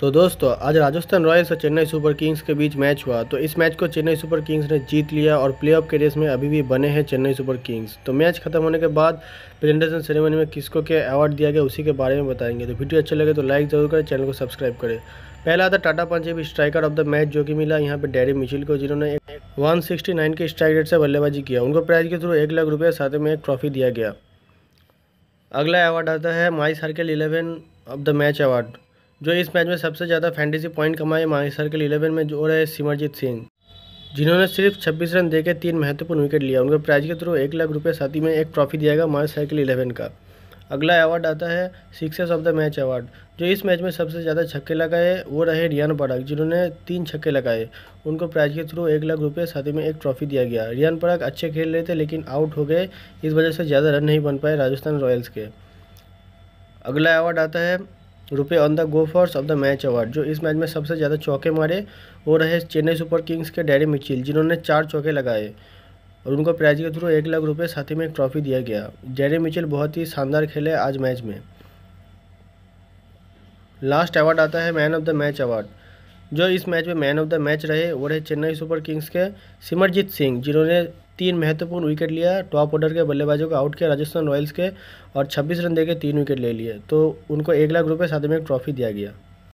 तो दोस्तों आज राजस्थान रॉयल्स और चेन्नई सुपर किंग्स के बीच मैच हुआ तो इस मैच को चेन्नई सुपर किंग्स ने जीत लिया और प्लेऑफ के रेस में अभी भी बने हैं चेन्नई सुपर किंग्स तो मैच खत्म होने के बाद प्रेजेंटेशन सेरेमनी में किसको क्या अवार्ड दिया गया उसी के बारे में बताएंगे तो वीडियो अच्छा लगे तो लाइक जरूर करें चैनल को सब्सक्राइब करें पहला था Tata Punjabi striker of the match जो कि मिला यहाँ पे डेरी मिचिल को जिन्होंने नाइन के स्ट्राइक रेट से बल्लेबाजी किया उनको प्राइज के थ्रू एक लाख रुपये साथ में एक ट्रॉफी दिया गया अगला अवार्ड आता है my circle eleven of the match award जो इस मैच में सबसे ज़्यादा फैंटेसी पॉइंट कमाए मानेसर सर्कल इलेवन में जो रहे सिमरजीत सिंह जिन्होंने सिर्फ 26 रन देकर तीन महत्वपूर्ण विकेट लिया उनको प्राइज के थ्रू एक लाख रुपये साथी में एक ट्रॉफी दिया गया मानस सर्कल इलेवन का अगला अवार्ड आता है sixes of the match award जो इस मैच में सबसे ज़्यादा छक्के लगाए वो रहे रियान पड़ाक जिन्होंने तीन छक्के लगाए उनको प्राइज के थ्रू एक लाख रुपये साथ ही में एक ट्रॉफी दिया गया रियान पड़क अच्छे खेल रहे थे लेकिन आउट हो गए इस वजह से ज़्यादा रन नहीं बन पाए राजस्थान रॉयल्स के अगला अवार्ड आता है RuPay on the go fours of the match award जो इस मैच में सबसे ज़्यादा चौके मारे वो रहे चेन्नई सुपर किंग्स के डैरी मिचिल जिन्होंने चार चौके लगाए और उनको प्राइज के थ्रू एक लाख रुपये साथ ही में एक ट्रॉफी दिया गया डैरी मिचिल बहुत ही शानदार खेले आज मैच में लास्ट अवार्ड आता है man of the match award जो इस मैच में मैन ऑफ द मैच रहे वो रहे चेन्नई सुपर किंग्स के सिमरजीत सिंह जिन्होंने तीन महत्वपूर्ण विकेट लिया टॉप ऑर्डर के बल्लेबाजों को आउट किया राजस्थान रॉयल्स के और 26 रन देकर तीन विकेट ले लिए तो उनको एक लाख रुपये साथ में एक ट्रॉफी दिया गया